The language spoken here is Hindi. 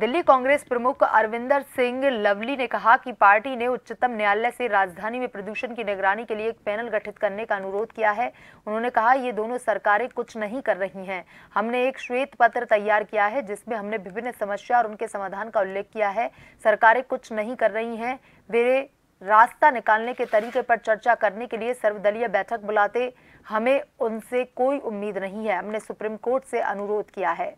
दिल्ली कांग्रेस प्रमुख अरविंदर सिंह लवली ने कहा कि पार्टी ने उच्चतम न्यायालय से राजधानी में प्रदूषण की निगरानी के लिए एक पैनल गठित करने का अनुरोध किया है उन्होंने कहा ये दोनों सरकारें कुछ नहीं कर रही हैं हमने एक श्वेत पत्र तैयार किया है जिसमें हमने विभिन्न समस्या और उनके समाधान का उल्लेख किया है सरकारें कुछ नहीं कर रही है वे रास्ता निकालने के तरीके पर चर्चा करने के लिए सर्वदलीय बैठक बुलाते हमें उनसे कोई उम्मीद नहीं है हमने सुप्रीम कोर्ट से अनुरोध किया है